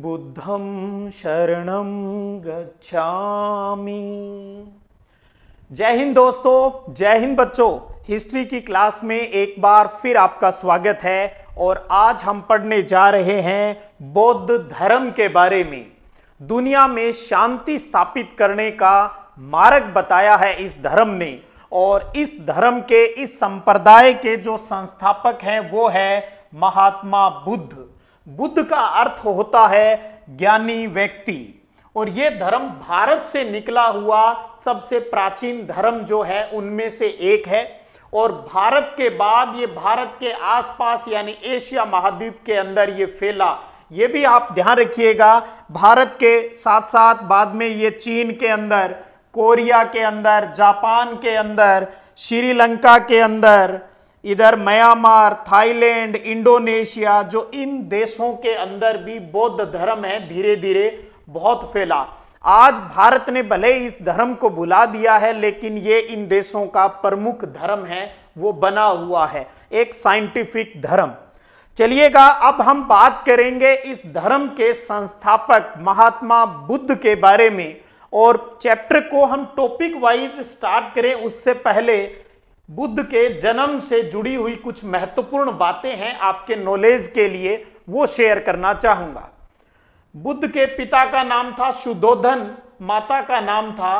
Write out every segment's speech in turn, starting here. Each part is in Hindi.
बुद्धम शरण गच्छामी जय हिंद दोस्तों जय हिंद बच्चों हिस्ट्री की क्लास में एक बार फिर आपका स्वागत है और आज हम पढ़ने जा रहे हैं बौद्ध धर्म के बारे में दुनिया में शांति स्थापित करने का मार्ग बताया है इस धर्म ने और इस धर्म के इस संप्रदाय के जो संस्थापक हैं वो है महात्मा बुद्ध बुद्ध का अर्थ होता है ज्ञानी व्यक्ति और ये धर्म भारत से निकला हुआ सबसे प्राचीन धर्म जो है उनमें से एक है और भारत के बाद ये भारत के आसपास यानी एशिया महाद्वीप के अंदर ये फैला ये भी आप ध्यान रखिएगा भारत के साथ साथ बाद में ये चीन के अंदर कोरिया के अंदर जापान के अंदर श्रीलंका के अंदर इधर म्यांमार थाईलैंड इंडोनेशिया जो इन देशों के अंदर भी बौद्ध धर्म है धीरे धीरे बहुत फैला आज भारत ने भले इस धर्म को भुला दिया है लेकिन ये इन देशों का प्रमुख धर्म है वो बना हुआ है एक साइंटिफिक धर्म चलिएगा अब हम बात करेंगे इस धर्म के संस्थापक महात्मा बुद्ध के बारे में और चैप्टर को हम टॉपिक वाइज स्टार्ट करें उससे पहले बुद्ध के जन्म से जुड़ी हुई कुछ महत्वपूर्ण बातें हैं आपके नॉलेज के लिए वो शेयर करना चाहूँगा बुद्ध के पिता का नाम था शुद्धोधन माता का नाम था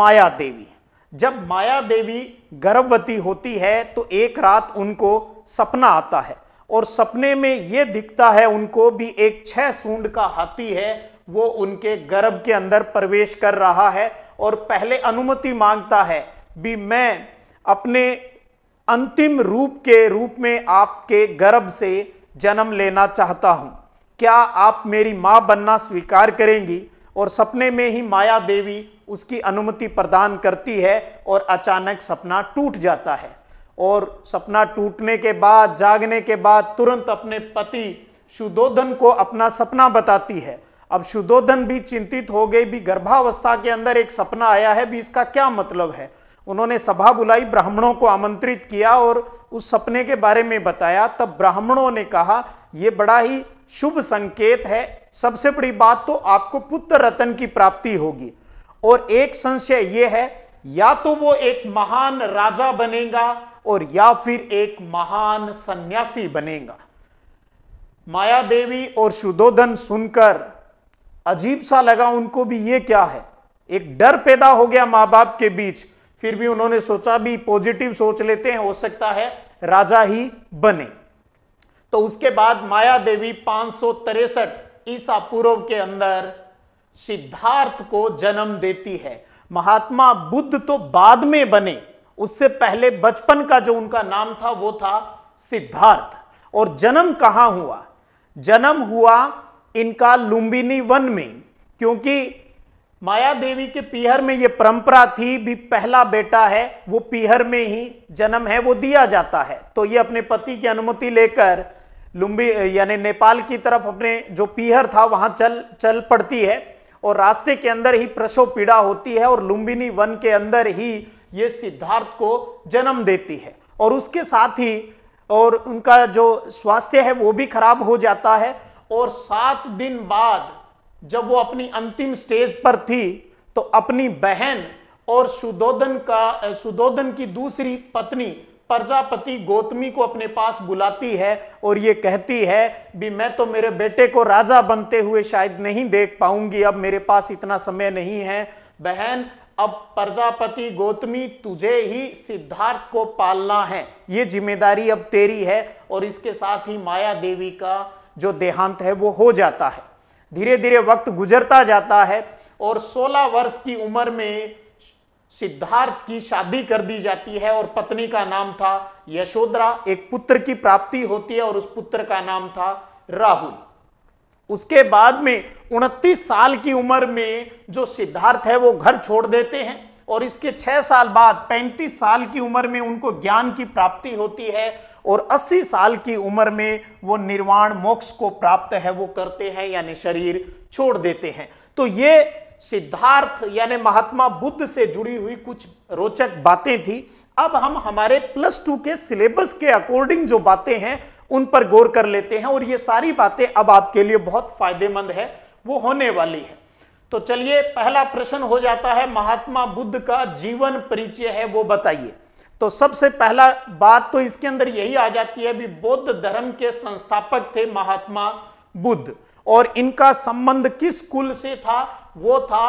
माया देवी जब माया देवी गर्भवती होती है तो एक रात उनको सपना आता है और सपने में ये दिखता है उनको भी एक छह सूंड का हाथी है वो उनके गर्भ के अंदर प्रवेश कर रहा है और पहले अनुमति मांगता है भी मैं अपने अंतिम रूप के रूप में आपके गर्भ से जन्म लेना चाहता हूँ क्या आप मेरी माँ बनना स्वीकार करेंगी और सपने में ही माया देवी उसकी अनुमति प्रदान करती है और अचानक सपना टूट जाता है और सपना टूटने के बाद जागने के बाद तुरंत अपने पति शुद्धोधन को अपना सपना बताती है अब शुद्धोधन भी चिंतित हो गई भी गर्भावस्था के अंदर एक सपना आया है भी इसका क्या मतलब है उन्होंने सभा बुलाई ब्राह्मणों को आमंत्रित किया और उस सपने के बारे में बताया तब ब्राह्मणों ने कहा यह बड़ा ही शुभ संकेत है सबसे बड़ी बात तो आपको पुत्र रतन की प्राप्ति होगी और एक संशय यह है या तो वो एक महान राजा बनेगा और या फिर एक महान सन्यासी बनेगा माया देवी और शुद्धोधन सुनकर अजीब सा लगा उनको भी ये क्या है एक डर पैदा हो गया मां बाप के बीच फिर भी उन्होंने सोचा भी पॉजिटिव सोच लेते हैं हो सकता है राजा ही बने तो उसके बाद माया देवी पांच ईसा पूर्व के अंदर सिद्धार्थ को जन्म देती है महात्मा बुद्ध तो बाद में बने उससे पहले बचपन का जो उनका नाम था वो था सिद्धार्थ और जन्म कहां हुआ जन्म हुआ इनका लुम्बिनी वन में क्योंकि माया देवी के पीहर में ये परंपरा थी भी पहला बेटा है वो पीहर में ही जन्म है वो दिया जाता है तो ये अपने पति की अनुमति लेकर लुम्बी यानी नेपाल की तरफ अपने जो पीहर था वहां चल चल पड़ती है और रास्ते के अंदर ही प्रसव पीड़ा होती है और लुम्बिनी वन के अंदर ही ये सिद्धार्थ को जन्म देती है और उसके साथ ही और उनका जो स्वास्थ्य है वो भी खराब हो जाता है और सात दिन बाद जब वो अपनी अंतिम स्टेज पर थी तो अपनी बहन और सुदोधन का सुदोधन की दूसरी पत्नी प्रजापति गौतमी को अपने पास बुलाती है और ये कहती है भी मैं तो मेरे बेटे को राजा बनते हुए शायद नहीं देख पाऊंगी अब मेरे पास इतना समय नहीं है बहन अब प्रजापति गौतमी तुझे ही सिद्धार्थ को पालना है ये जिम्मेदारी अब तेरी है और इसके साथ ही माया देवी का जो देहांत है वो हो जाता है धीरे धीरे वक्त गुजरता जाता है और 16 वर्ष की उम्र में सिद्धार्थ की शादी कर दी जाती है और पत्नी का नाम था यशोधरा एक पुत्र की प्राप्ति होती है और उस पुत्र का नाम था राहुल उसके बाद में उनतीस साल की उम्र में जो सिद्धार्थ है वो घर छोड़ देते हैं और इसके छह साल बाद पैंतीस साल की उम्र में उनको ज्ञान की प्राप्ति होती है और 80 साल की उम्र में वो निर्वाण मोक्ष को प्राप्त है वो करते हैं यानी शरीर छोड़ देते हैं तो ये सिद्धार्थ यानी महात्मा बुद्ध से जुड़ी हुई कुछ रोचक बातें थी अब हम हमारे प्लस टू के सिलेबस के अकॉर्डिंग जो बातें हैं उन पर गौर कर लेते हैं और ये सारी बातें अब आपके लिए बहुत फायदेमंद है वो होने वाली है तो चलिए पहला प्रश्न हो जाता है महात्मा बुद्ध का जीवन परिचय है वो बताइए तो सबसे पहला बात तो इसके अंदर यही आ जाती है भी बौद्ध धर्म के संस्थापक थे महात्मा बुद्ध और इनका संबंध किस कुल से था वो था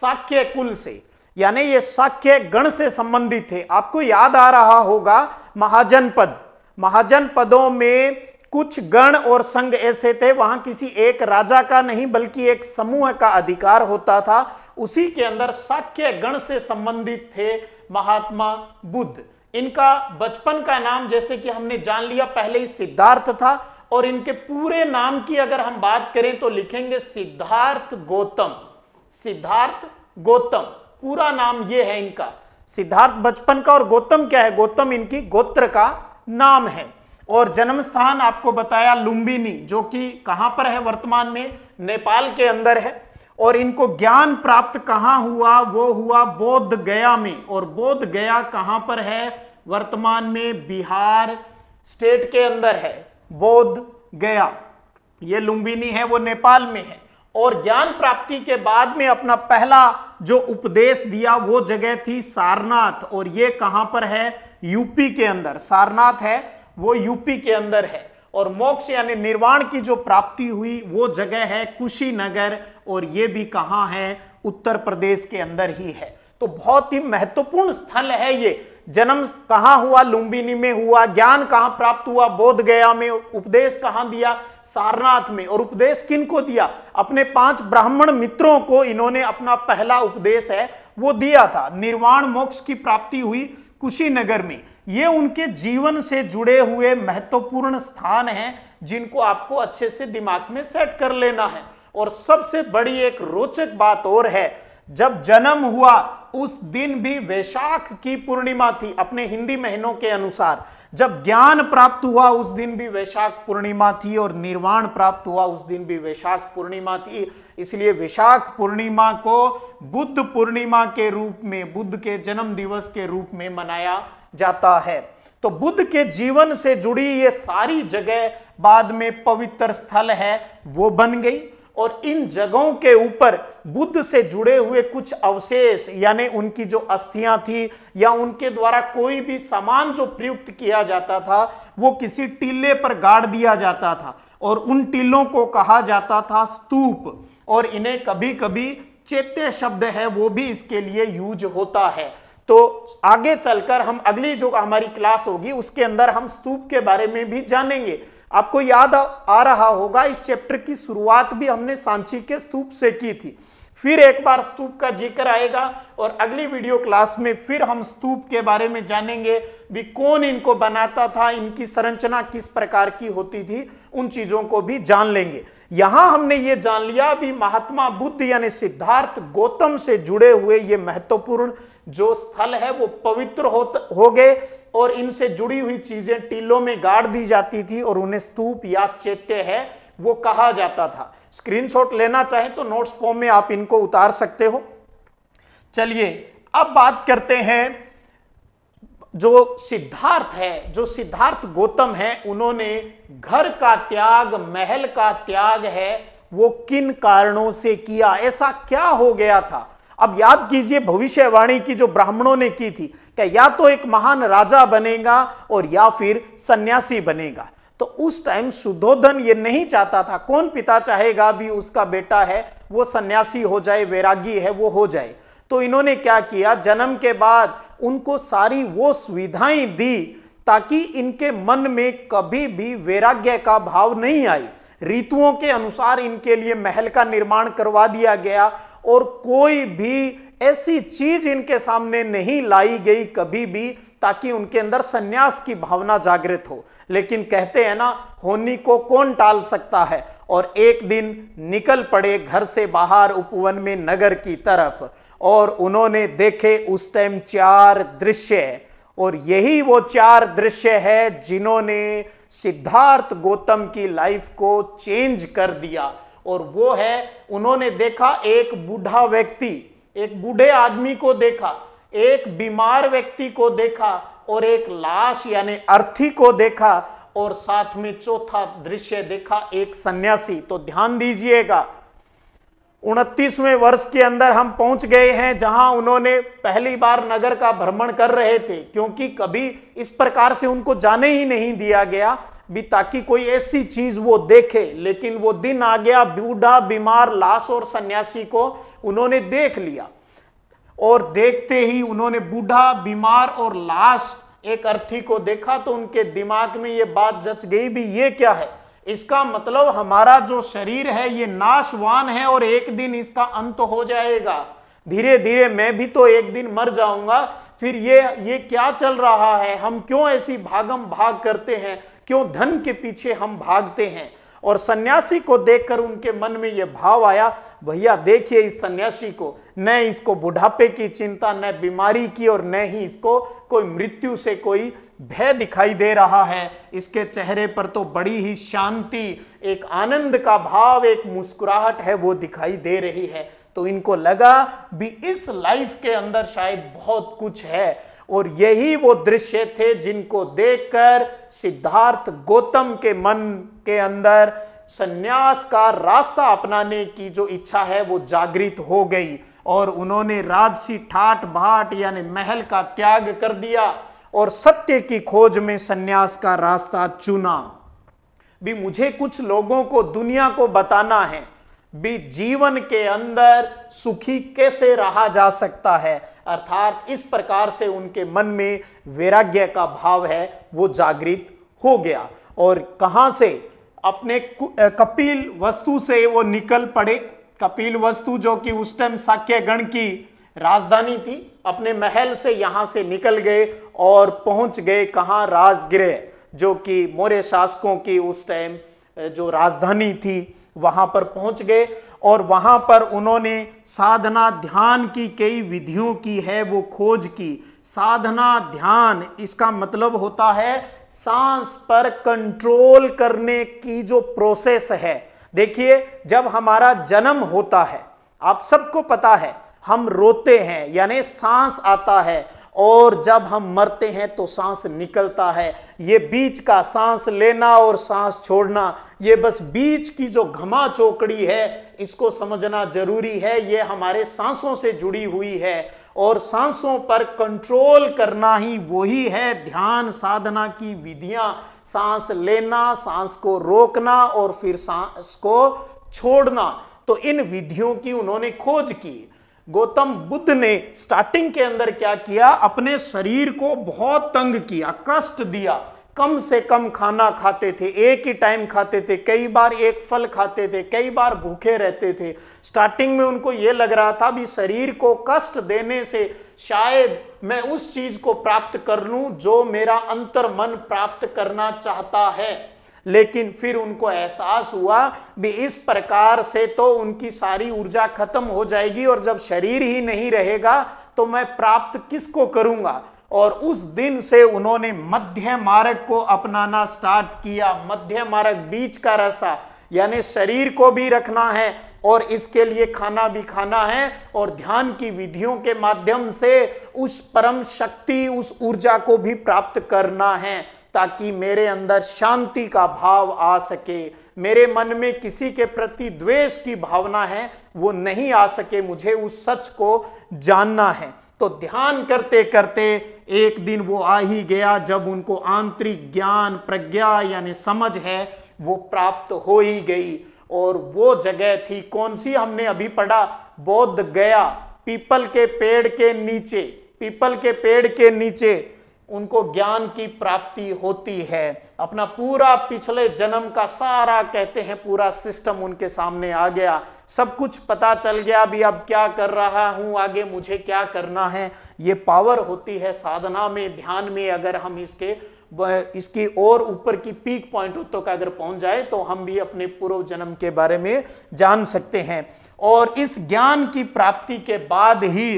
साक्य कुल से यानी ये साक्य गण से संबंधित थे आपको याद आ रहा होगा महाजन पद महाजन पदों में कुछ गण और संघ ऐसे थे वहां किसी एक राजा का नहीं बल्कि एक समूह का अधिकार होता था उसी के अंदर साक्य गण से संबंधित थे महात्मा बुद्ध इनका बचपन का नाम जैसे कि हमने जान लिया पहले ही सिद्धार्थ था और इनके पूरे नाम की अगर हम बात करें तो लिखेंगे सिद्धार्थ गौतम सिद्धार्थ गौतम पूरा नाम ये है इनका सिद्धार्थ बचपन का और गौतम क्या है गौतम इनकी गोत्र का नाम है और जन्म स्थान आपको बताया लुम्बिनी जो कि कहां पर है वर्तमान में नेपाल के अंदर है और इनको ज्ञान प्राप्त कहाँ हुआ वो हुआ बोध गया में और बोध गया कहाँ पर है वर्तमान में बिहार स्टेट के अंदर है बौद्ध गया ये लुम्बिनी है वो नेपाल में है और ज्ञान प्राप्ति के बाद में अपना पहला जो उपदेश दिया वो जगह थी सारनाथ और ये कहां पर है यूपी के अंदर सारनाथ है वो यूपी के अंदर है और मोक्ष यानी निर्वाण की जो प्राप्ति हुई वो जगह है कुशीनगर और ये भी कहाँ है उत्तर प्रदेश के अंदर ही है तो बहुत ही महत्वपूर्ण स्थल है ये जन्म कहां हुआ लुम्बिनी में हुआ ज्ञान कहां प्राप्त हुआ बोध गया में उपदेश कहां दिया सारनाथ में और उपदेश किन को दिया अपने पांच ब्राह्मण मित्रों को इन्होंने अपना पहला उपदेश है वो दिया था निर्वाण मोक्ष की प्राप्ति हुई कुशीनगर में ये उनके जीवन से जुड़े हुए महत्वपूर्ण स्थान हैं जिनको आपको अच्छे से दिमाग में सेट कर लेना है और सबसे बड़ी एक रोचक बात और है जब जन्म हुआ उस दिन भी वैशाख की पूर्णिमा थी अपने हिंदी महीनों के अनुसार जब ज्ञान प्राप्त हुआ उस दिन भी वैशाख पूर्णिमा थी और निर्वाण प्राप्त हुआ उस दिन भी वैशाख पूर्णिमा थी इसलिए वैशाख पूर्णिमा को बुद्ध पूर्णिमा के रूप में बुद्ध के जन्म दिवस के रूप में मनाया जाता है तो बुद्ध के जीवन से जुड़ी ये सारी जगह बाद में पवित्र स्थल है वो बन गई और इन जगहों के ऊपर बुद्ध से जुड़े हुए कुछ अवशेष यानी उनकी जो अस्थियां थी या उनके द्वारा कोई भी सामान जो प्रयुक्त किया जाता था वो किसी टीले पर गाड़ दिया जाता था और उन टीलों को कहा जाता था स्तूप और इन्हें कभी कभी चेते शब्द है वो भी इसके लिए यूज होता है तो आगे चलकर हम अगली जो हमारी क्लास होगी उसके अंदर हम स्तूप के बारे में भी जानेंगे आपको याद आ रहा होगा इस चैप्टर की शुरुआत भी हमने सांची के स्तूप से की थी फिर एक बार स्तूप का जिक्र आएगा और अगली वीडियो क्लास में फिर हम स्तूप के बारे में जानेंगे भी कौन इनको बनाता था इनकी संरचना किस प्रकार की होती थी उन चीजों को भी जान लेंगे यहां हमने ये जान लिया भी महात्मा बुद्ध यानी सिद्धार्थ गौतम से जुड़े हुए ये महत्वपूर्ण जो स्थल है वो पवित्र हो गए और इनसे जुड़ी हुई चीजें टीलों में गाड़ दी जाती थी और उन्हें स्तूप या चेत्य है वो कहा जाता था स्क्रीनशॉट लेना चाहे तो नोट्स फॉर्म में आप इनको उतार सकते हो चलिए अब बात करते हैं जो सिद्धार्थ है जो सिद्धार्थ गौतम है उन्होंने घर का त्याग महल का त्याग है वो किन कारणों से किया ऐसा क्या हो गया था अब याद कीजिए भविष्यवाणी की जो ब्राह्मणों ने की थी कि या तो एक महान राजा बनेगा और या फिर सन्यासी बनेगा तो उस टाइम सुधोधन ये नहीं चाहता था कौन पिता चाहेगा भी उसका बेटा है वो सन्यासी हो जाए वैरागी है वो हो जाए तो इन्होंने क्या किया जन्म के बाद उनको सारी वो सुविधाएं दी ताकि इनके मन में कभी भी वैराग्य का भाव नहीं आए ऋतुओं के अनुसार इनके लिए महल का निर्माण करवा दिया गया और कोई भी ऐसी चीज इनके सामने नहीं लाई गई कभी भी ताकि उनके अंदर सन्यास की भावना जागृत हो लेकिन कहते हैं ना होनी को कौन टाल सकता है और एक दिन निकल पड़े घर से बाहर उपवन में नगर की तरफ और उन्होंने देखे उस टाइम चार दृश्य और यही वो चार दृश्य है जिन्होंने सिद्धार्थ गौतम की लाइफ को चेंज कर दिया और वो है उन्होंने देखा एक बूढ़ा व्यक्ति एक बूढ़े आदमी को देखा एक बीमार व्यक्ति को देखा और एक लाश यानी अर्थी को देखा और साथ में चौथा दृश्य देखा एक सन्यासी तो ध्यान दीजिएगा उनतीसवें वर्ष के अंदर हम पहुंच गए हैं जहां उन्होंने पहली बार नगर का भ्रमण कर रहे थे क्योंकि कभी इस प्रकार से उनको जाने ही नहीं दिया गया भी ताकि कोई ऐसी चीज वो देखे लेकिन वो दिन आ गया बूढ़ा बीमार लाश और सन्यासी को उन्होंने देख लिया और देखते ही उन्होंने बूढ़ा बीमार और लाश एक अर्थी को देखा तो उनके दिमाग में ये बात जच गई भी ये क्या है इसका मतलब हमारा जो शरीर है ये नाशवान है और एक दिन इसका अंत हो जाएगा धीरे धीरे मैं भी तो एक दिन मर जाऊंगा फिर ये ये क्या चल रहा है हम क्यों ऐसी भागम भाग करते हैं क्यों धन के पीछे हम भागते हैं और सन्यासी को देखकर उनके मन में यह भाव आया भैया देखिए इस सन्यासी को न इसको बुढ़ापे की चिंता न बीमारी की और न ही इसको कोई मृत्यु से कोई भय दिखाई दे रहा है इसके चेहरे पर तो बड़ी ही शांति एक आनंद का भाव एक मुस्कुराहट है वो दिखाई दे रही है तो इनको लगा भी इस लाइफ के अंदर शायद बहुत कुछ है और यही वो दृश्य थे जिनको देखकर सिद्धार्थ गौतम के मन के अंदर सन्यास का रास्ता अपनाने की जो इच्छा है वो जागृत हो गई और उन्होंने राजसी ठाट भाट यानी महल का त्याग कर दिया और सत्य की खोज में सन्यास का रास्ता चुना भी मुझे कुछ लोगों को दुनिया को बताना है भी जीवन के अंदर सुखी कैसे रहा जा सकता है अर्थात इस प्रकार से उनके मन में वैराग्य का भाव है वो जागृत हो गया और कहाँ से अपने कपिल वस्तु से वो निकल पड़े कपिल वस्तु जो कि उस टाइम साक्य गण की राजधानी थी अपने महल से यहाँ से निकल गए और पहुँच गए कहाँ राजगृह जो कि मौर्य शासकों की उस टाइम जो राजधानी थी वहां पर पहुंच गए और वहां पर उन्होंने साधना ध्यान की कई विधियों की है वो खोज की साधना ध्यान इसका मतलब होता है सांस पर कंट्रोल करने की जो प्रोसेस है देखिए जब हमारा जन्म होता है आप सबको पता है हम रोते हैं यानी सांस आता है और जब हम मरते हैं तो सांस निकलता है ये बीच का सांस लेना और सांस छोड़ना ये बस बीच की जो घमा चौकड़ी है इसको समझना जरूरी है ये हमारे सांसों से जुड़ी हुई है और सांसों पर कंट्रोल करना ही वही है ध्यान साधना की विधियां सांस लेना सांस को रोकना और फिर सांस को छोड़ना तो इन विधियों की उन्होंने खोज की गौतम बुद्ध ने स्टार्टिंग के अंदर क्या किया अपने शरीर को बहुत तंग किया कष्ट दिया कम से कम खाना खाते थे एक ही टाइम खाते थे कई बार एक फल खाते थे कई बार भूखे रहते थे स्टार्टिंग में उनको ये लग रहा था भी शरीर को कष्ट देने से शायद मैं उस चीज को प्राप्त कर लूं जो मेरा अंतर मन प्राप्त करना चाहता है लेकिन फिर उनको एहसास हुआ भी इस प्रकार से तो उनकी सारी ऊर्जा खत्म हो जाएगी और जब शरीर ही नहीं रहेगा तो मैं प्राप्त किसको करूंगा और उस दिन से उन्होंने मध्य मार्ग को अपनाना स्टार्ट किया मध्य मार्ग बीच का रास्ता यानी शरीर को भी रखना है और इसके लिए खाना भी खाना है और ध्यान की विधियों के माध्यम से उस परम शक्ति उस ऊर्जा को भी प्राप्त करना है ताकि मेरे अंदर शांति का भाव आ सके मेरे मन में किसी के प्रति द्वेष की भावना है वो नहीं आ सके मुझे उस सच को जानना है तो ध्यान करते करते एक दिन वो आ ही गया जब उनको आंतरिक ज्ञान प्रज्ञा यानी समझ है वो प्राप्त हो ही गई और वो जगह थी कौन सी हमने अभी पढ़ा बौद्ध गया पीपल के पेड़ के नीचे पीपल के पेड़ के नीचे उनको ज्ञान की प्राप्ति होती है अपना पूरा पिछले जन्म का सारा कहते हैं पूरा सिस्टम उनके सामने आ गया सब कुछ पता चल गया अभी अब क्या कर रहा हूं आगे मुझे क्या करना है ये पावर होती है साधना में ध्यान में अगर हम इसके इसकी और ऊपर की पीक पॉइंट तक का अगर पहुंच जाए तो हम भी अपने पूर्व जन्म के बारे में जान सकते हैं और इस ज्ञान की प्राप्ति के बाद ही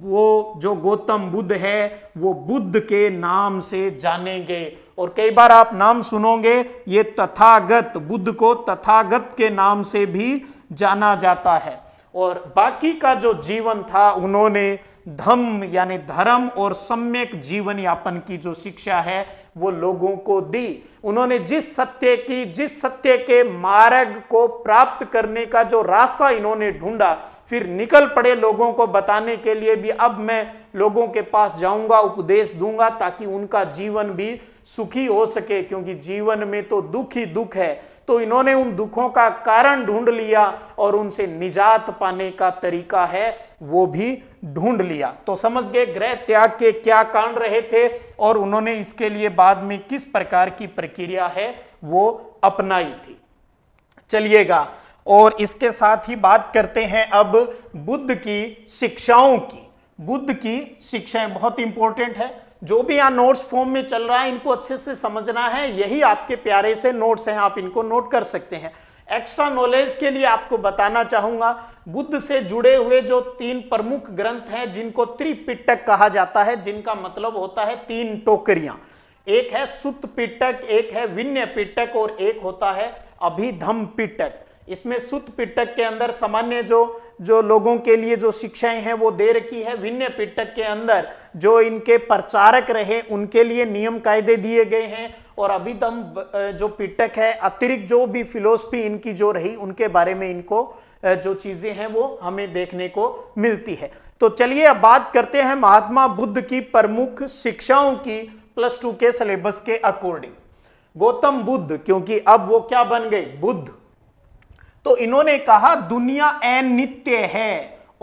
वो जो गौतम बुद्ध है वो बुद्ध के नाम से जानेंगे और कई बार आप नाम सुनोगे ये तथागत बुद्ध को तथागत के नाम से भी जाना जाता है और बाकी का जो जीवन था उन्होंने धम्म यानी धर्म और सम्यक जीवन यापन की जो शिक्षा है वो लोगों को दी उन्होंने जिस सत्य की जिस सत्य के मार्ग को प्राप्त करने का जो रास्ता इन्होंने ढूंढा फिर निकल पड़े लोगों को बताने के लिए भी अब मैं लोगों के पास जाऊंगा उपदेश दूंगा ताकि उनका जीवन भी सुखी हो सके क्योंकि जीवन में तो दुख ही दुख है तो इन्होंने उन दुखों का कारण ढूंढ लिया और उनसे निजात पाने का तरीका है वो भी ढूंढ लिया तो समझ गए ग्रह त्याग के क्या कारण रहे थे और उन्होंने इसके लिए बाद में किस प्रकार की प्रक्रिया है वो अपनाई थी चलिएगा और इसके साथ ही बात करते हैं अब बुद्ध की शिक्षाओं की बुद्ध की शिक्षाएं बहुत इंपॉर्टेंट है जो भी यहाँ नोट्स फॉर्म में चल रहा है इनको अच्छे से समझना है यही आपके प्यारे से नोट्स हैं आप इनको नोट कर सकते हैं एक्स्ट्रा नॉलेज के लिए आपको बताना चाहूंगा बुद्ध से जुड़े हुए जो तीन प्रमुख ग्रंथ हैं जिनको त्रिपिटक कहा जाता है जिनका मतलब होता है तीन टोकरियां एक है सुत पिटक एक है विन्य पिटक और एक होता है अभिधम पिटक इसमें सुत पिटक के अंदर सामान्य जो जो लोगों के लिए जो शिक्षाएं हैं वो दे रखी है विन्य पिटक के अंदर जो इनके प्रचारक रहे उनके लिए नियम कायदे दिए गए हैं और अभी तम जो पिटक है अतिरिक्त जो भी फिलोसफी इनकी जो रही उनके बारे में इनको जो चीज़ें हैं वो हमें देखने को मिलती है तो चलिए अब बात करते हैं महात्मा बुद्ध की प्रमुख शिक्षाओं की प्लस टू के सिलेबस के अकॉर्डिंग गौतम बुद्ध क्योंकि अब वो क्या बन गए बुद्ध तो इन्होंने कहा दुनिया अनित्य है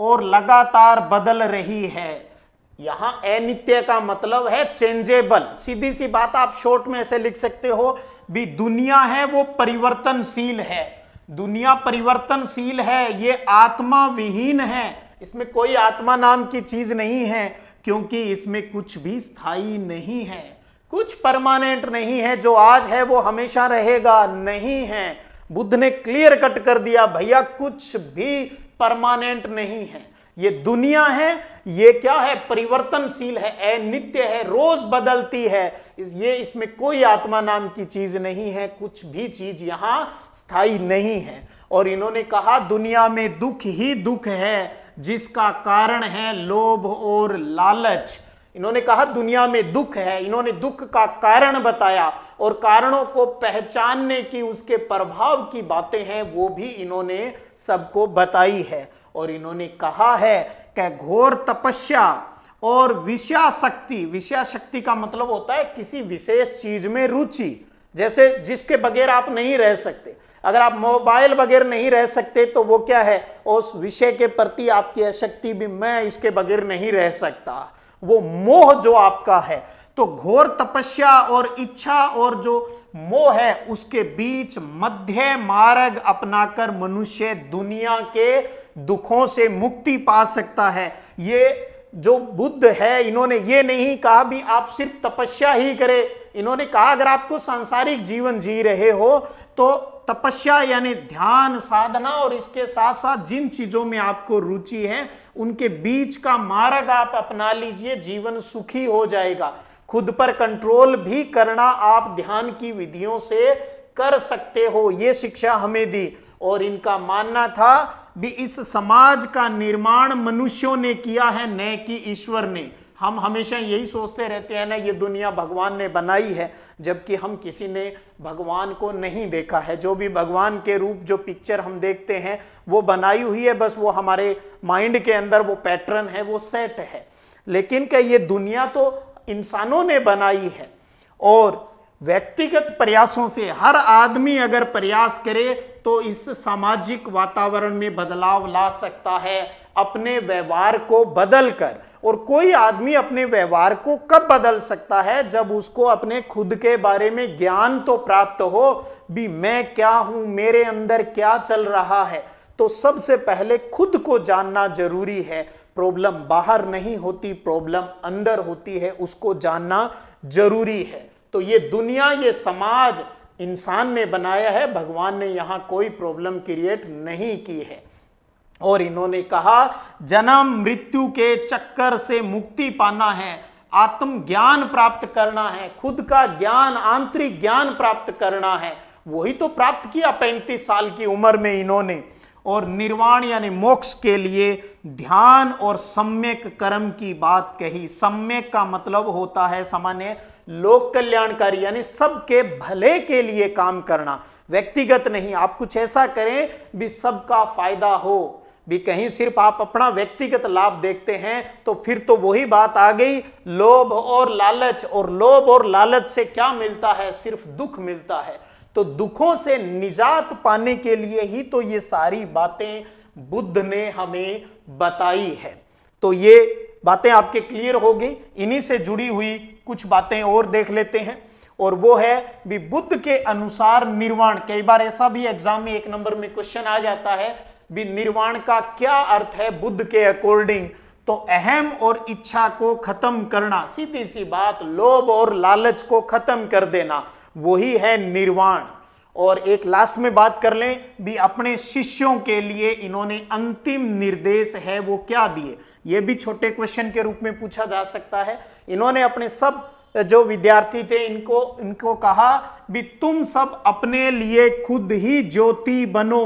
और लगातार बदल रही है यहां अनित्य का मतलब है चेंजेबल सीधी सी बात आप शॉर्ट में ऐसे लिख सकते हो भी दुनिया है वो परिवर्तनशील है दुनिया परिवर्तनशील है ये आत्मा विहीन है इसमें कोई आत्मा नाम की चीज नहीं है क्योंकि इसमें कुछ भी स्थाई नहीं है कुछ परमानेंट नहीं है जो आज है वो हमेशा रहेगा नहीं है बुद्ध ने क्लियर कट कर दिया भैया कुछ भी परमानेंट नहीं है ये दुनिया है ये क्या है परिवर्तनशील है नित्य है रोज बदलती है ये इसमें कोई आत्मा नाम की चीज नहीं है कुछ भी चीज यहां स्थायी नहीं है और इन्होंने कहा दुनिया में दुख ही दुख है जिसका कारण है लोभ और लालच इन्होंने कहा दुनिया में दुख है इन्होंने दुख का कारण बताया और कारणों को पहचानने की उसके प्रभाव की बातें हैं वो भी इन्होंने सबको बताई है और इन्होंने कहा है कि घोर तपस्या और विषया शक्ति विषया शक्ति का मतलब होता है किसी विशेष चीज में रुचि जैसे जिसके बगैर आप नहीं रह सकते अगर आप मोबाइल बगैर नहीं रह सकते तो वो क्या है उस विषय के प्रति आपकी अशक्ति भी मैं इसके बगैर नहीं रह सकता वो मोह जो आपका है तो घोर तपस्या और इच्छा और जो मोह है उसके बीच मध्य मार्ग अपनाकर मनुष्य दुनिया के दुखों से मुक्ति पा सकता है ये जो बुद्ध है इन्होंने ये नहीं कहा भी आप सिर्फ तपस्या ही करें इन्होंने कहा अगर आपको सांसारिक जीवन जी रहे हो तो तपस्या यानी ध्यान साधना और इसके साथ साथ जिन चीजों में आपको रुचि है उनके बीच का मार्ग आप अपना लीजिए जीवन सुखी हो जाएगा खुद पर कंट्रोल भी करना आप ध्यान की विधियों से कर सकते हो ये शिक्षा हमें दी और इनका मानना था भी इस समाज का निर्माण मनुष्यों ने किया है न कि ईश्वर ने हम हमेशा यही सोचते रहते हैं ना ये दुनिया भगवान ने बनाई है जबकि हम किसी ने भगवान को नहीं देखा है जो भी भगवान के रूप जो पिक्चर हम देखते हैं वो बनाई हुई है बस वो हमारे माइंड के अंदर वो पैटर्न है वो सेट है लेकिन क्या ये दुनिया तो इंसानों ने बनाई है और व्यक्तिगत प्रयासों से हर आदमी अगर प्रयास करे तो इस सामाजिक वातावरण में बदलाव ला सकता है अपने व्यवहार को बदल कर और कोई आदमी अपने व्यवहार को कब बदल सकता है जब उसको अपने खुद के बारे में ज्ञान तो प्राप्त हो भी मैं क्या हूं मेरे अंदर क्या चल रहा है तो सबसे पहले खुद को जानना जरूरी है प्रॉब्लम बाहर नहीं होती प्रॉब्लम अंदर होती है उसको जानना जरूरी है तो ये दुनिया ये समाज इंसान ने बनाया है भगवान ने यहां कोई प्रॉब्लम क्रिएट नहीं की है और इन्होंने कहा जन्म मृत्यु के चक्कर से मुक्ति पाना है आत्मज्ञान प्राप्त करना है खुद का ज्ञान आंतरिक ज्ञान प्राप्त करना है वही तो प्राप्त किया पैंतीस साल की उम्र में इन्होंने और निर्वाण यानी मोक्ष के लिए ध्यान और सम्यक कर्म की बात कही सम्यक का मतलब होता है सामान्य लोक कल्याणकारी यानी सबके भले के लिए काम करना व्यक्तिगत नहीं आप कुछ ऐसा करें भी सबका फायदा हो भी कहीं सिर्फ आप अपना व्यक्तिगत लाभ देखते हैं तो फिर तो वही बात आ गई लोभ और लालच और लोभ और लालच से क्या मिलता है सिर्फ दुख मिलता है तो दुखों से निजात पाने के लिए ही तो ये सारी बातें बुद्ध ने हमें बताई है तो ये बातें आपके क्लियर हो गई इन्हीं से जुड़ी हुई कुछ बातें और देख लेते हैं और वो है भी बुद्ध के अनुसार निर्वाण कई बार ऐसा भी एग्जाम में एक नंबर में क्वेश्चन आ जाता है भी निर्वाण का क्या अर्थ है बुद्ध के अकॉर्डिंग तो अहम और इच्छा को खत्म करना सीधी सी बात लोभ और लालच को खत्म कर देना वही है निर्वाण और एक लास्ट में बात कर लें भी अपने शिष्यों के लिए इन्होंने अंतिम निर्देश है वो क्या दिए ये भी छोटे क्वेश्चन के रूप में पूछा जा सकता है इन्होंने अपने सब जो विद्यार्थी थे इनको इनको कहा भी तुम सब अपने लिए खुद ही ज्योति बनो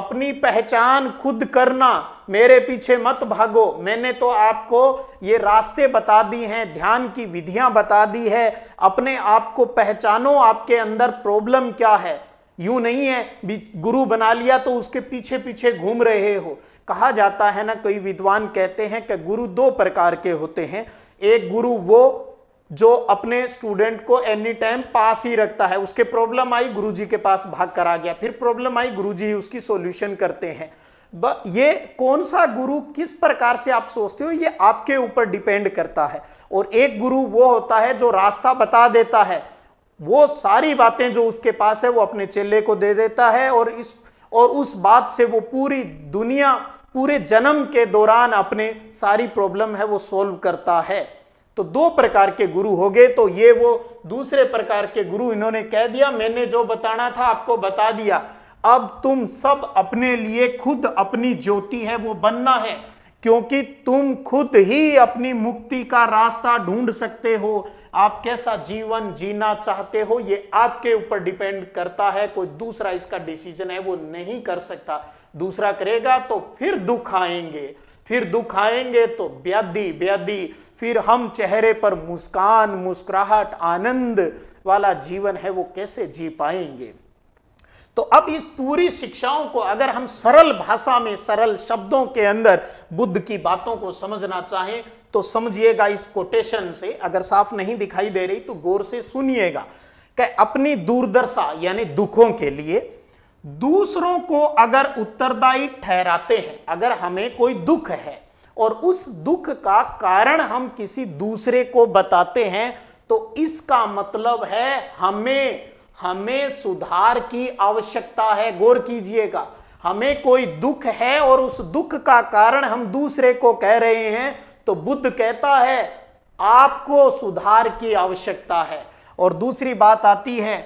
अपनी पहचान खुद करना मेरे पीछे मत भागो मैंने तो आपको ये रास्ते बता दी हैं ध्यान की विधियां बता दी है अपने आप को पहचानो आपके अंदर प्रॉब्लम क्या है यूं नहीं है गुरु बना लिया तो उसके पीछे पीछे घूम रहे हो कहा जाता है ना कोई विद्वान कहते हैं कि गुरु दो प्रकार के होते हैं एक गुरु वो जो अपने स्टूडेंट को एनी टाइम पास ही रखता है उसके प्रॉब्लम आई गुरुजी के पास भाग करा गया फिर प्रॉब्लम आई गुरुजी ही उसकी सॉल्यूशन करते हैं ये कौन सा गुरु किस प्रकार से आप सोचते हो ये आपके ऊपर डिपेंड करता है और एक गुरु वो होता है जो रास्ता बता देता है वो सारी बातें जो उसके पास है वो अपने चेले को दे देता है और इस और उस बात से वो पूरी दुनिया पूरे जन्म के दौरान अपने सारी प्रॉब्लम है वो सॉल्व करता है तो दो प्रकार के गुरु हो गए तो ये वो दूसरे प्रकार के गुरु इन्होंने कह दिया मैंने जो बताना था आपको बता दिया अब तुम सब अपने लिए खुद अपनी ज्योति है वो बनना है क्योंकि तुम खुद ही अपनी मुक्ति का रास्ता ढूंढ सकते हो आप कैसा जीवन जीना चाहते हो ये आपके ऊपर डिपेंड करता है कोई दूसरा इसका डिसीजन है वो नहीं कर सकता दूसरा करेगा तो फिर दुख आएंगे फिर दुख आएंगे तो व्याधि व्याधि फिर हम चेहरे पर मुस्कान मुस्कुराहट आनंद वाला जीवन है वो कैसे जी पाएंगे तो अब इस पूरी शिक्षाओं को अगर हम सरल भाषा में सरल शब्दों के अंदर बुद्ध की बातों को समझना चाहें तो समझिएगा इस कोटेशन से अगर साफ नहीं दिखाई दे रही तो गौर से सुनिएगा कि अपनी दूरदर्शा यानी दुखों के लिए दूसरों को अगर उत्तरदायी ठहराते हैं अगर हमें कोई दुख है और उस दुख का कारण हम किसी दूसरे को बताते हैं तो इसका मतलब है हमें हमें सुधार की आवश्यकता है गौर कीजिएगा हमें कोई दुख है और उस दुख का कारण हम दूसरे को कह रहे हैं तो बुद्ध कहता है आपको सुधार की आवश्यकता है और दूसरी बात आती है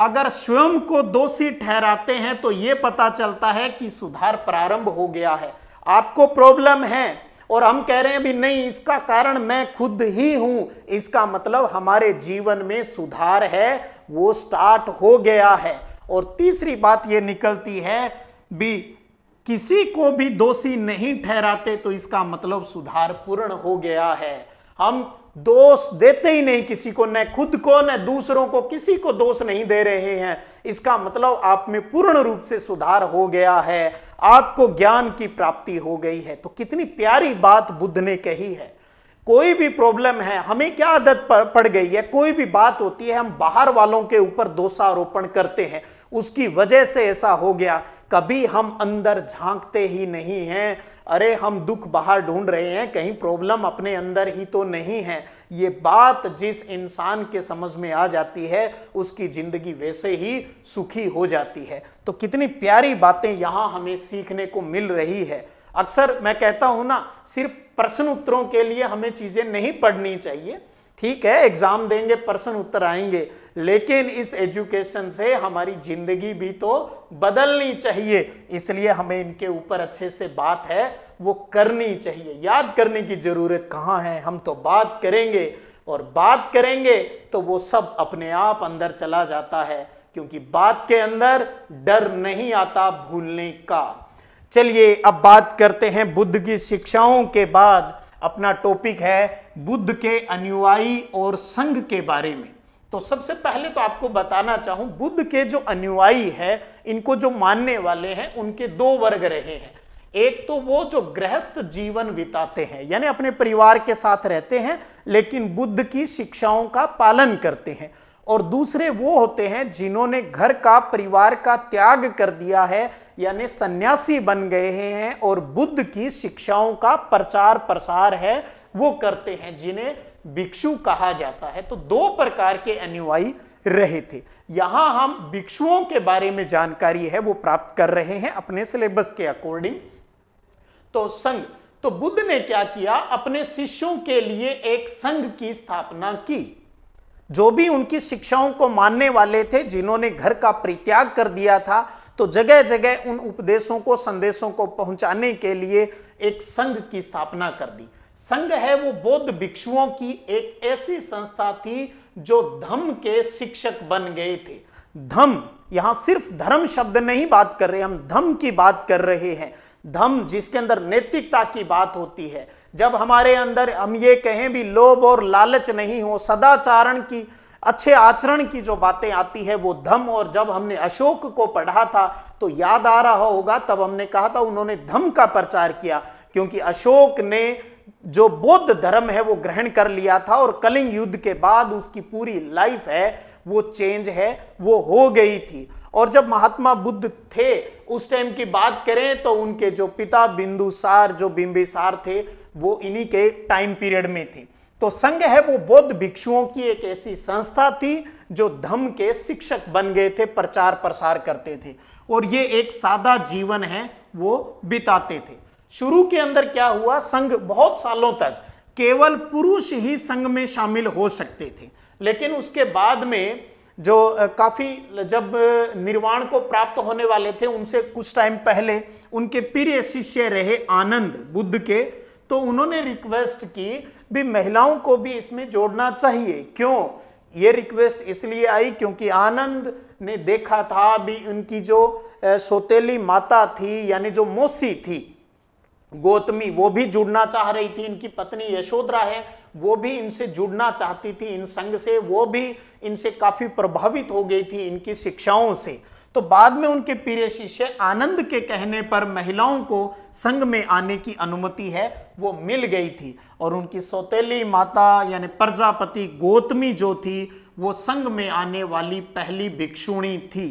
अगर स्वयं को दोषी ठहराते हैं तो ये पता चलता है कि सुधार प्रारंभ हो गया है आपको प्रॉब्लम है और हम कह रहे हैं भी नहीं इसका कारण मैं खुद ही हूं इसका मतलब हमारे जीवन में सुधार है वो स्टार्ट हो गया है और तीसरी बात ये निकलती है भी किसी को भी दोषी नहीं ठहराते तो इसका मतलब सुधार पूर्ण हो गया है हम दोष देते ही नहीं किसी को न खुद को न दूसरों को किसी को दोष नहीं दे रहे हैं इसका मतलब आप में पूर्ण रूप से सुधार हो गया है आपको ज्ञान की प्राप्ति हो गई है तो कितनी प्यारी बात बुद्ध ने कही है कोई भी प्रॉब्लम है हमें क्या आदत पड़ गई है कोई भी बात होती है हम बाहर वालों के ऊपर दोषारोपण करते हैं उसकी वजह से ऐसा हो गया कभी हम अंदर झांकते ही नहीं हैं अरे हम दुख बाहर ढूंढ रहे हैं कहीं प्रॉब्लम अपने अंदर ही तो नहीं है ये बात जिस इंसान के समझ में आ जाती है उसकी ज़िंदगी वैसे ही सुखी हो जाती है तो कितनी प्यारी बातें यहाँ हमें सीखने को मिल रही है अक्सर मैं कहता हूँ ना सिर्फ प्रश्न उत्तरों के लिए हमें चीजें नहीं पढ़नी चाहिए ठीक है एग्जाम देंगे प्रश्न उत्तर आएंगे लेकिन इस एजुकेशन से हमारी जिंदगी भी तो बदलनी चाहिए इसलिए हमें इनके ऊपर अच्छे से बात है वो करनी चाहिए याद करने की जरूरत कहाँ है हम तो बात करेंगे और बात करेंगे तो वो सब अपने आप अंदर चला जाता है क्योंकि बात के अंदर डर नहीं आता भूलने का चलिए अब बात करते हैं बुद्ध की शिक्षाओं के बाद अपना टॉपिक है बुद्ध के अनुयायी और संघ के बारे में तो सबसे पहले तो आपको बताना चाहूं बुद्ध के जो अनुयायी है इनको जो मानने वाले हैं उनके दो वर्ग रहे हैं एक तो वो जो गृहस्थ जीवन बिताते हैं यानी अपने परिवार के साथ रहते हैं लेकिन बुद्ध की शिक्षाओं का पालन करते हैं और दूसरे वो होते हैं जिन्होंने घर का परिवार का त्याग कर दिया है यानी सन्यासी बन गए हैं और बुद्ध की शिक्षाओं का प्रचार प्रसार है वो करते हैं जिन्हें भिक्षु कहा जाता है तो दो प्रकार के अनुयायी रहे थे यहां हम भिक्षुओं के बारे में जानकारी है वो प्राप्त कर रहे हैं अपने सिलेबस के अकॉर्डिंग तो संघ तो बुद्ध ने क्या किया अपने शिष्यों के लिए एक संघ की स्थापना की जो भी उनकी शिक्षाओं को मानने वाले थे जिन्होंने घर का परित्याग कर दिया था तो जगह जगह उन उपदेशों को संदेशों को पहुंचाने के लिए एक संघ की स्थापना कर दी संघ है वो बौद्ध भिक्षुओं की एक ऐसी संस्था थी जो धम्म के शिक्षक बन गए थे धम्म यहां सिर्फ धर्म शब्द नहीं बात कर रहे हम धम्म की बात कर रहे हैं धम्म जिसके अंदर नैतिकता की बात होती है जब हमारे अंदर हम ये कहें भी लोभ और लालच नहीं हो सदाचारण की अच्छे आचरण की जो बातें आती है वो धम और जब हमने अशोक को पढ़ा था तो याद आ रहा होगा तब हमने कहा था उन्होंने धम का प्रचार किया क्योंकि अशोक ने जो बौद्ध धर्म है वो ग्रहण कर लिया था और कलिंग युद्ध के बाद उसकी पूरी लाइफ है वो चेंज है वो हो गई थी और जब महात्मा बुद्ध थे उस टाइम की बात करें तो उनके जो पिता बिंदुसार जो बिंबिसार थे वो इन्हीं के टाइम पीरियड में थी तो संघ है वो बौद्ध भिक्षुओं की एक ऐसी संस्था थी जो धम्म के शिक्षक बन गए थे प्रचार प्रसार करते थे और ये एक सादा जीवन है वो बिताते थे शुरू के अंदर क्या हुआ संघ बहुत सालों तक केवल पुरुष ही संघ में शामिल हो सकते थे लेकिन उसके बाद में जो काफ़ी जब निर्वाण को प्राप्त होने वाले थे उनसे कुछ टाइम पहले उनके प्रिय शिष्य रहे आनंद बुद्ध के तो उन्होंने रिक्वेस्ट की भी महिलाओं को भी इसमें जोड़ना चाहिए क्यों ये रिक्वेस्ट इसलिए आई क्योंकि आनंद ने देखा था भी उनकी जो सोतेली माता थी यानी जो मौसी थी गौतमी वो भी जुड़ना चाह रही थी इनकी पत्नी यशोधरा है वो भी इनसे जुड़ना चाहती थी इन संघ से वो भी इनसे काफ़ी प्रभावित हो गई थी इनकी शिक्षाओं से तो बाद में उनके प्रिय शिष्य आनंद के कहने पर महिलाओं को संग में आने की अनुमति है वो मिल गई थी और उनकी सौतेली माता यानी प्रजापति गोतमी जो थी वो संग में आने वाली पहली भिक्षुणी थी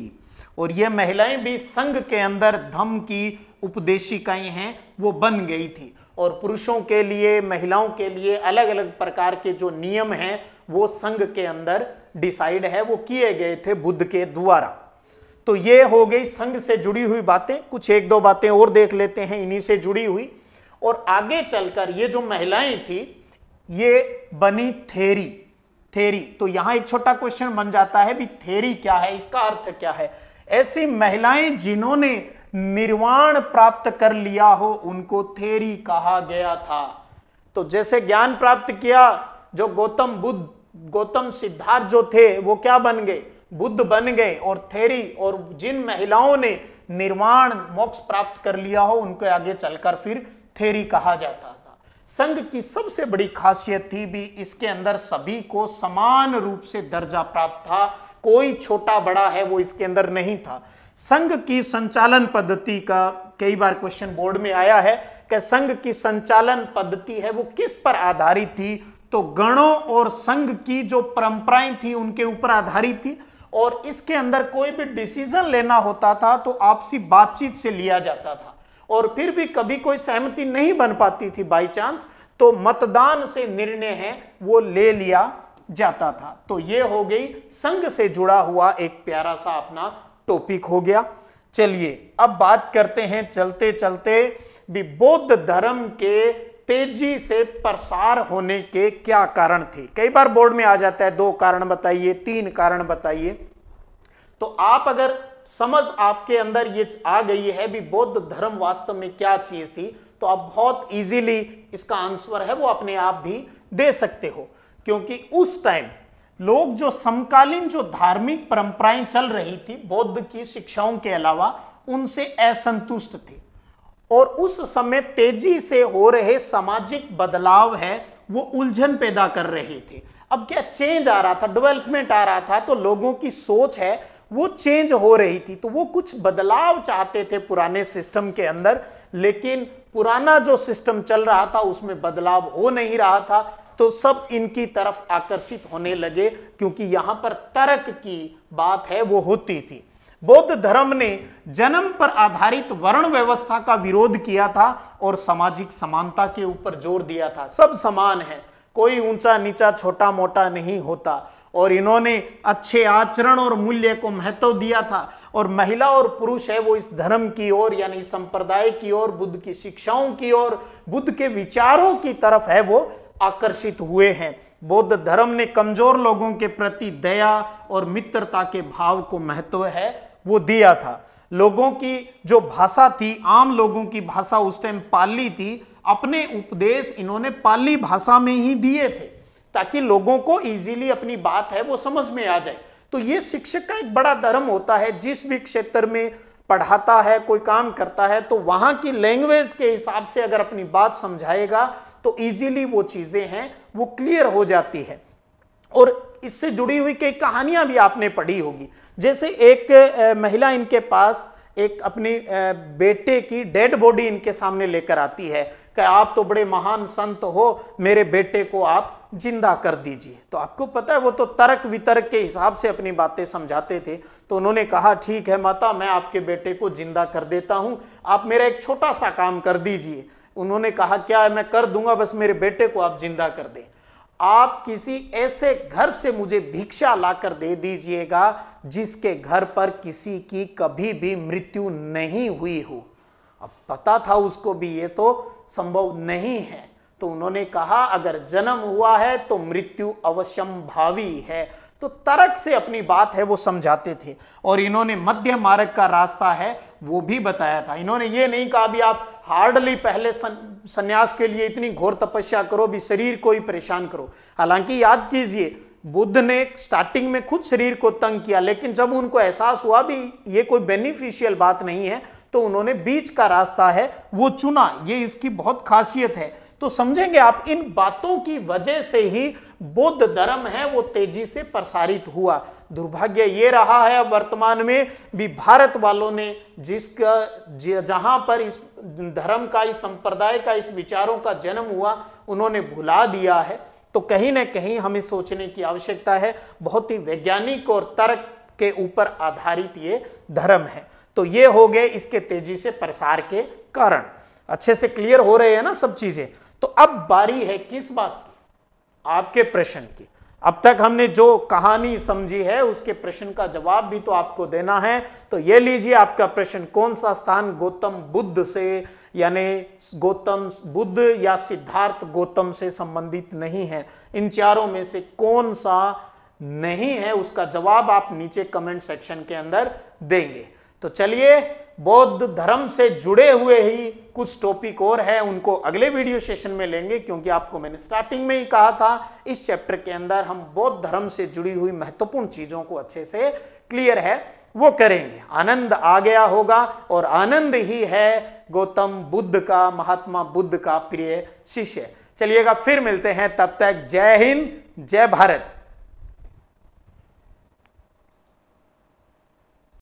और ये महिलाएं भी संघ के अंदर धम की उपदेशिकाएं हैं वो बन गई थी और पुरुषों के लिए महिलाओं के लिए अलग अलग प्रकार के जो नियम हैं वो संघ के अंदर डिसाइड है वो किए गए थे बुद्ध के द्वारा तो ये हो गई संघ से जुड़ी हुई बातें कुछ एक दो बातें और देख लेते हैं इन्हीं से जुड़ी हुई और आगे चलकर ये जो महिलाएं थी ये बनी थेरी थेरी तो यहां एक छोटा क्वेश्चन बन जाता है भी थेरी क्या है इसका अर्थ क्या है ऐसी महिलाएं जिन्होंने निर्वाण प्राप्त कर लिया हो उनको थेरी कहा गया था तो जैसे ज्ञान प्राप्त किया जो गौतम बुद्ध गौतम सिद्धार्थ जो थे वो क्या बन गए बुद्ध बन गए और थेरी और जिन महिलाओं ने निर्वाण मोक्ष प्राप्त कर लिया हो उनके आगे चलकर फिर थेरी कहा जाता था संघ की सबसे बड़ी खासियत थी भी इसके अंदर सभी को समान रूप से दर्जा प्राप्त था कोई छोटा बड़ा है वो इसके अंदर नहीं था संघ की संचालन पद्धति का कई बार क्वेश्चन बोर्ड में आया है कि संघ की संचालन पद्धति है वो किस पर आधारित थी तो गणों और संघ की जो परंपराएं थी उनके ऊपर आधारित थी और इसके अंदर कोई भी डिसीजन लेना होता था तो आपसी बातचीत से लिया जाता था और फिर भी कभी कोई सहमति नहीं बन पाती थी बाई चांस तो मतदान से निर्णय है वो ले लिया जाता था तो ये हो गई संघ से जुड़ा हुआ एक प्यारा सा अपना टॉपिक हो गया चलिए अब बात करते हैं चलते चलते भी बौद्ध धर्म के तेजी से प्रसार होने के क्या कारण थे कई बार बोर्ड में आ जाता है दो कारण बताइए तीन कारण बताइए तो आप अगर समझ आपके अंदर ये आ गई है भी बौद्ध धर्म वास्तव में क्या चीज थी तो आप बहुत इजीली इसका आंसर है वो अपने आप भी दे सकते हो क्योंकि उस टाइम लोग जो समकालीन जो धार्मिक परंपराएं चल रही थी बौद्ध की शिक्षाओं के अलावा उनसे असंतुष्ट थे और उस समय तेजी से हो रहे सामाजिक बदलाव है वो उलझन पैदा कर रहे थे अब क्या चेंज आ रहा था डेवलपमेंट आ रहा था तो लोगों की सोच है वो चेंज हो रही थी तो वो कुछ बदलाव चाहते थे पुराने सिस्टम के अंदर लेकिन पुराना जो सिस्टम चल रहा था उसमें बदलाव हो नहीं रहा था तो सब इनकी तरफ आकर्षित होने लगे क्योंकि यहाँ पर तर्क की बात है वो होती थी बौद्ध धर्म ने जन्म पर आधारित वर्ण व्यवस्था का विरोध किया था और सामाजिक समानता के ऊपर जोर दिया था सब समान है कोई ऊंचा नीचा छोटा मोटा नहीं होता और इन्होंने अच्छे आचरण और मूल्य को महत्व दिया था और महिला और पुरुष है वो इस धर्म की ओर यानी संप्रदाय की ओर बुद्ध की शिक्षाओं की ओर बुद्ध के विचारों की तरफ है वो आकर्षित हुए हैं बौद्ध धर्म ने कमजोर लोगों के प्रति दया और मित्रता के भाव को महत्व है वो दिया था लोगों की जो भाषा थी आम लोगों की भाषा उस टाइम पाली थी अपने उपदेश इन्होंने पाली भाषा में ही दिए थे ताकि लोगों को इजीली अपनी बात है वो समझ में आ जाए तो ये शिक्षक का एक बड़ा धर्म होता है जिस भी क्षेत्र में पढ़ाता है कोई काम करता है तो वहां की लैंग्वेज के हिसाब से अगर अपनी बात समझाएगा तो इजीली वो चीज़ें हैं वो क्लियर हो जाती है और इससे जुड़ी हुई कई कहानियां भी आपने पढ़ी होगी जैसे एक महिला इनके पास एक अपनी बेटे की डेड बॉडी इनके सामने लेकर आती है कि आप तो बड़े महान संत हो मेरे बेटे को आप जिंदा कर दीजिए तो आपको पता है वो तो तर्क वितर्क के हिसाब से अपनी बातें समझाते थे तो उन्होंने कहा ठीक है माता मैं आपके बेटे को जिंदा कर देता हूँ आप मेरा एक छोटा सा काम कर दीजिए उन्होंने कहा क्या है मैं कर दूंगा बस मेरे बेटे को आप जिंदा कर दें आप किसी ऐसे घर से मुझे भिक्षा लाकर दे दीजिएगा जिसके घर पर किसी की कभी भी मृत्यु नहीं हुई हो अब पता था उसको भी ये तो संभव नहीं है तो उन्होंने कहा अगर जन्म हुआ है तो मृत्यु अवश्यम भावी है तो तर्क से अपनी बात है वो समझाते थे और इन्होंने मध्य मार्ग का रास्ता है वो भी बताया था इन्होंने ये नहीं कहा भी आप हार्डली पहले संन्यास के लिए इतनी घोर तपस्या करो भी शरीर को ही परेशान करो हालांकि याद कीजिए बुद्ध ने स्टार्टिंग में खुद शरीर को तंग किया लेकिन जब उनको एहसास हुआ भी ये कोई बेनिफिशियल बात नहीं है तो उन्होंने बीच का रास्ता है वो चुना ये इसकी बहुत खासियत है तो समझेंगे आप इन बातों की वजह से ही बौद्ध धर्म है वो तेजी से प्रसारित हुआ दुर्भाग्य ये रहा है वर्तमान में भी भारत वालों ने जिसका जहां पर इस धर्म का इस संप्रदाय का इस विचारों का जन्म हुआ उन्होंने भुला दिया है तो कहीं ना कहीं हमें सोचने की आवश्यकता है बहुत ही वैज्ञानिक और तर्क के ऊपर आधारित ये धर्म है तो ये हो गए इसके तेजी से प्रसार के कारण अच्छे से क्लियर हो रहे हैं ना सब चीजें तो अब बारी है किस बात की आपके प्रश्न की अब तक हमने जो कहानी समझी है उसके प्रश्न का जवाब भी तो आपको देना है तो ये लीजिए आपका प्रश्न कौन सा स्थान गौतम बुद्ध से यानी गौतम बुद्ध या सिद्धार्थ गौतम से संबंधित नहीं है इन चारों में से कौन सा नहीं है उसका जवाब आप नीचे कमेंट सेक्शन के अंदर देंगे तो चलिए बौद्ध धर्म से जुड़े हुए ही कुछ टॉपिक और है उनको अगले वीडियो सेशन में लेंगे क्योंकि आपको मैंने स्टार्टिंग में ही कहा था इस चैप्टर के अंदर हम बौद्ध धर्म से जुड़ी हुई महत्वपूर्ण चीजों को अच्छे से क्लियर है वो करेंगे आनंद आ गया होगा और आनंद ही है गौतम बुद्ध का महात्मा बुद्ध का प्रिय शिष्य चलिएगा फिर मिलते हैं तब तक जय हिंद जय भारत